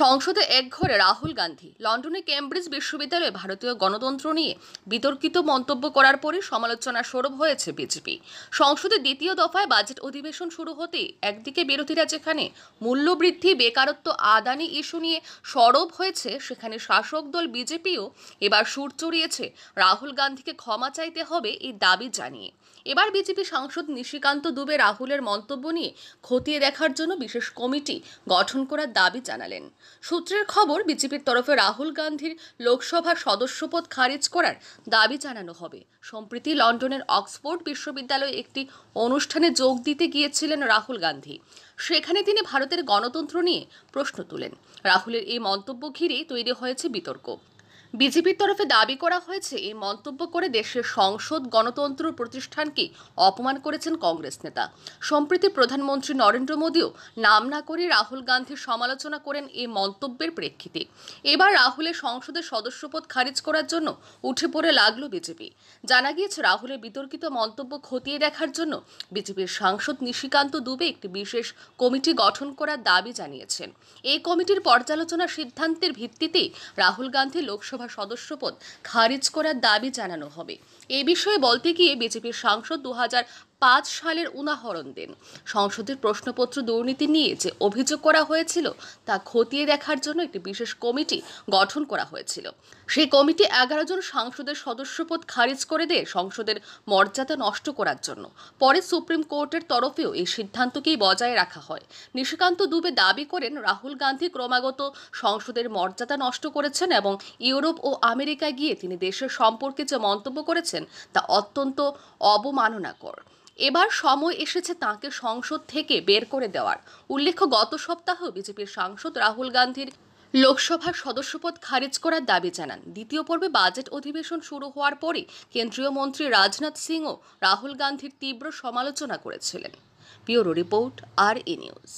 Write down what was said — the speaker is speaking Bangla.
সংসদে একঘরে রাহুল গান্ধী লন্ডনে কেমব্রিজ বিশ্ববিদ্যালয়ে ভারতীয় গণতন্ত্র নিয়ে বিতর্কিত মন্তব্য করার পরে সমালোচনা স্বরূপ হয়েছে বিজেপি সংসদে দ্বিতীয় দফায় বাজেট অধিবেশন শুরু হতে একদিকে বিরোধীরা যেখানে মূল্যবৃদ্ধি বেকারত্ব আদানি ইস্যু নিয়ে সরব হয়েছে সেখানে শাসক দল বিজেপিও এবার সুর চড়িয়েছে রাহুল গান্ধীকে ক্ষমা চাইতে হবে এই দাবি জানিয়ে এবার বিজেপি সাংসদ নিশিকান্ত দুবে রাহুলের মন্তব্য নিয়ে খতিয়ে দেখার জন্য বিশেষ কমিটি গঠন করার দাবি জানালেন সূত্রের খবর বিজেপির তরফে রাহুল গান্ধীর লোকসভার সদস্যপদ খারিজ করার দাবি জানানো হবে সম্প্রতি লন্ডনের অক্সফোর্ড বিশ্ববিদ্যালয়ে একটি অনুষ্ঠানে যোগ দিতে গিয়েছিলেন রাহুল গান্ধী সেখানে তিনি ভারতের গণতন্ত্র নিয়ে প্রশ্ন তোলেন রাহুলের এই মন্তব্য ঘিরেই তৈরি হয়েছে বিতর্ক বিজেপির তরফে দাবি করা হয়েছে এই মন্তব্য করে দেশের সংসদ গণতন্ত্র প্রতিষ্ঠানকে অপমান করেছেন কংগ্রেস নেতা সম্প্রতি প্রধানমন্ত্রী নরেন্দ্র মোদীও নাম না করে রাহুল গান্ধীর সমালোচনা করেন এই মন্তব্যের প্রেক্ষিতে এবার রাহুলের সংসদের সদস্যপদ খারিজ করার জন্য উঠে পড়ে লাগল বিজেপি জানা গিয়েছে রাহুলের বিতর্কিত মন্তব্য খতিয়ে দেখার জন্য বিজেপির সাংসদ নিশিকান্ত দুবে একটি বিশেষ কমিটি গঠন করার দাবি জানিয়েছেন এই কমিটির পর্যালোচনা সিদ্ধান্তের ভিত্তিতেই রাহুল গান্ধী লোকসভা লোকসভা সদস্য পদ খারিজ করার দাবি জানানো হবে এ বিষয়ে বলতে গিয়ে বিজেপির সাংসদ দু পাঁচ সালের উদাহরণ দেন সংসদের প্রশ্নপত্র দুর্নীতি নিয়ে যে অভিযোগ করা হয়েছিল তা খতিয়ে দেখার জন্য একটি বিশেষ কমিটি গঠন করা হয়েছিল সেই কমিটি এগারো জন সাংসদের সদস্যপদ খারিজ করে দিয়ে সংসদের মর্যাদা নষ্ট করার জন্য পরে সুপ্রিম কোর্টের তরফেও এই সিদ্ধান্তকেই বজায় রাখা হয় নিশিকান্ত দুবে দাবি করেন রাহুল গান্ধী ক্রমাগত সংসদের মর্যাদা নষ্ট করেছেন এবং ইউরোপ ও আমেরিকায় গিয়ে তিনি দেশের সম্পর্কে যে মন্তব্য করেছেন তা অত্যন্ত অবমাননাকর এবার সময় এসেছে তাকে সংসদ থেকে বের করে দেওয়ার উল্লেখ্য গত সপ্তাহ বিজেপির সাংসদ রাহুল গান্ধীর লোকসভার সদস্যপদ খারিজ করার দাবি জানান দ্বিতীয় পর্বে বাজেট অধিবেশন শুরু হওয়ার পরে কেন্দ্রীয় মন্ত্রী রাজনাথ সিংও রাহুল গান্ধীর তীব্র সমালোচনা করেছিলেন পিওরো রিপোর্ট আর ই নিউজ